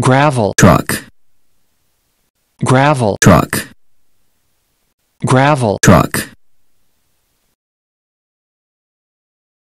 gravel truck gravel truck gravel truck